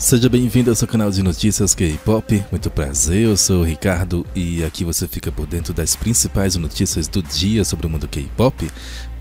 Seja bem-vindo ao seu canal de notícias K-pop. Muito prazer, eu sou o Ricardo e aqui você fica por dentro das principais notícias do dia sobre o mundo K-pop.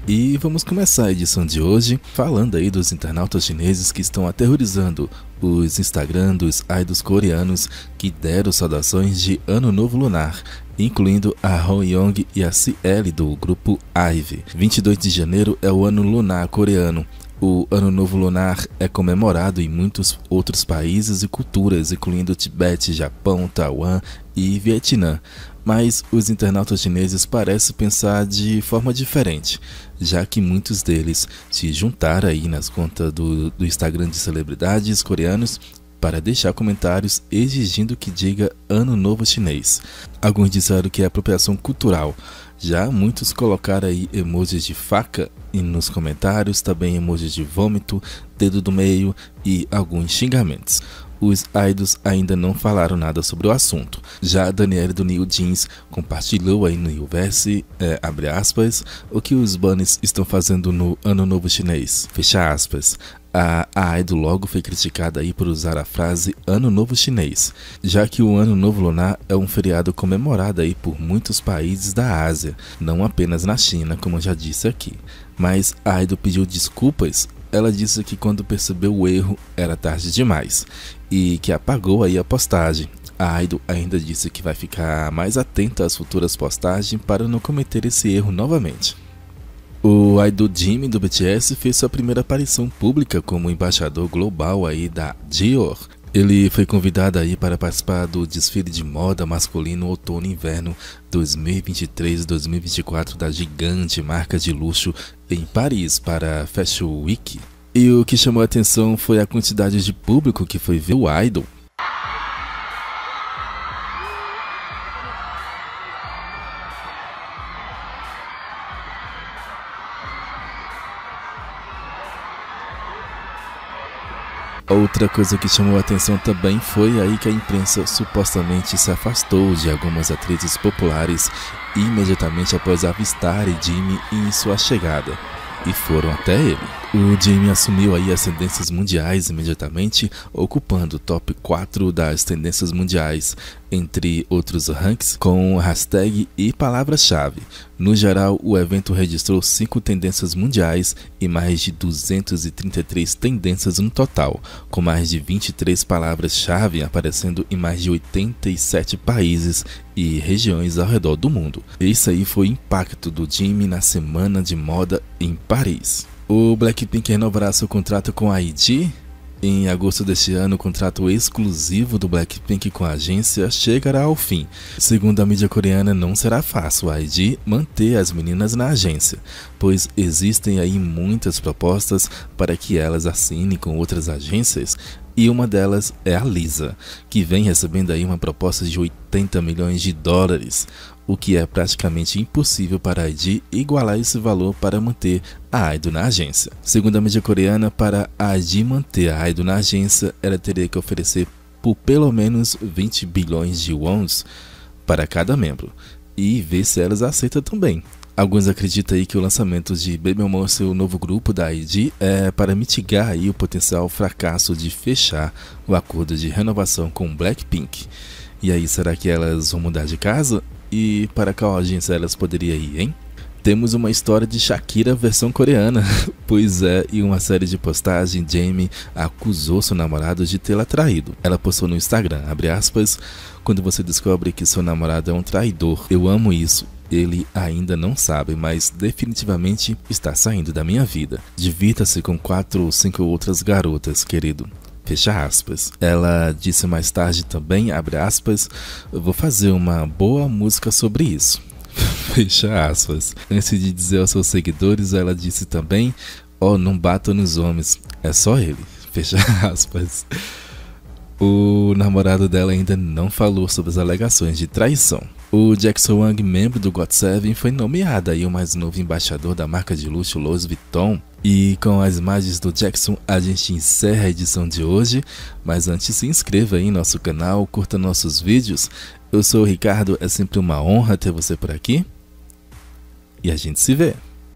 E vamos começar a edição de hoje falando aí dos internautas chineses que estão aterrorizando os Instagram dos idols coreanos que deram saudações de Ano Novo Lunar, incluindo a Hong Yong e a CL do grupo IVE. 22 de janeiro é o ano lunar coreano o Ano Novo Lunar é comemorado em muitos outros países e culturas, incluindo Tibete, Japão, Taiwan e Vietnã, mas os internautas chineses parecem pensar de forma diferente, já que muitos deles se juntaram aí nas contas do, do Instagram de celebridades coreanos para deixar comentários exigindo que diga Ano Novo Chinês. Alguns disseram que é apropriação cultural, já muitos colocaram aí emojis de faca e nos comentários também emojis de vômito, dedo do meio e alguns xingamentos. Os idols ainda não falaram nada sobre o assunto. Já a Daniela do New Jeans compartilhou aí no Newverse, é, abre aspas, o que os bunnies estão fazendo no Ano Novo Chinês, fecha aspas. A, a idol logo foi criticada aí por usar a frase Ano Novo Chinês, já que o Ano Novo Lunar é um feriado comemorado aí por muitos países da Ásia, não apenas na China, como eu já disse aqui. Mas a idol pediu desculpas ela disse que quando percebeu o erro era tarde demais e que apagou aí a postagem. A Aido ainda disse que vai ficar mais atenta às futuras postagens para não cometer esse erro novamente. O Aido Jimmy do BTS fez sua primeira aparição pública como embaixador global aí da Dior. Ele foi convidado aí para participar do desfile de moda masculino outono-inverno 2023-2024 da gigante marca de luxo em Paris para a Fashion Week. E o que chamou a atenção foi a quantidade de público que foi ver o Idol Outra coisa que chamou a atenção também foi aí que a imprensa supostamente se afastou de algumas atrizes populares imediatamente após avistar Jimmy em sua chegada e foram até ele. O Jimmy assumiu aí as tendências mundiais imediatamente, ocupando o top 4 das tendências mundiais, entre outros ranks, com hashtag e palavra-chave, no geral, o evento registrou cinco tendências mundiais e mais de 233 tendências no total, com mais de 23 palavras-chave aparecendo em mais de 87 países e regiões ao redor do mundo. Esse aí foi o impacto do Jimmy na semana de moda em Paris. O Blackpink renovará seu contrato com a ID? Em agosto deste ano, o contrato exclusivo do Blackpink com a agência chegará ao fim. Segundo a mídia coreana, não será fácil a ID manter as meninas na agência, pois existem aí muitas propostas para que elas assinem com outras agências e uma delas é a Lisa, que vem recebendo aí uma proposta de 80 milhões de dólares, o que é praticamente impossível para a ID igualar esse valor para manter a Aido na agência. Segundo a mídia coreana, para a ID manter a Aido na agência, ela teria que oferecer por pelo menos 20 bilhões de wons para cada membro e ver se elas aceitam também. Alguns acreditam aí que o lançamento de Baby Mama, seu novo grupo da ID, é para mitigar aí o potencial fracasso de fechar o acordo de renovação com Blackpink. E aí, será que elas vão mudar de casa? E para qual agência elas poderiam ir, hein? temos uma história de Shakira versão coreana. pois é, em uma série de postagens, Jamie acusou seu namorado de tê-la traído. Ela postou no Instagram, aspas, quando você descobre que seu namorado é um traidor. Eu amo isso. Ele ainda não sabe, mas definitivamente está saindo da minha vida. Divirta-se com quatro ou cinco outras garotas, querido. Fecha aspas. Ela disse mais tarde também, abre aspas, vou fazer uma boa música sobre isso. Fecha aspas. Antes de dizer aos seus seguidores, ela disse também, ó, oh, não bato nos homens, é só ele. Fecha aspas. O namorado dela ainda não falou sobre as alegações de traição. O Jackson Wang, membro do GOT7, foi nomeado aí o mais novo embaixador da marca de luxo Louis Vuitton. E com as imagens do Jackson, a gente encerra a edição de hoje. Mas antes, se inscreva aí em nosso canal, curta nossos vídeos. Eu sou o Ricardo, é sempre uma honra ter você por aqui. E a gente se vê.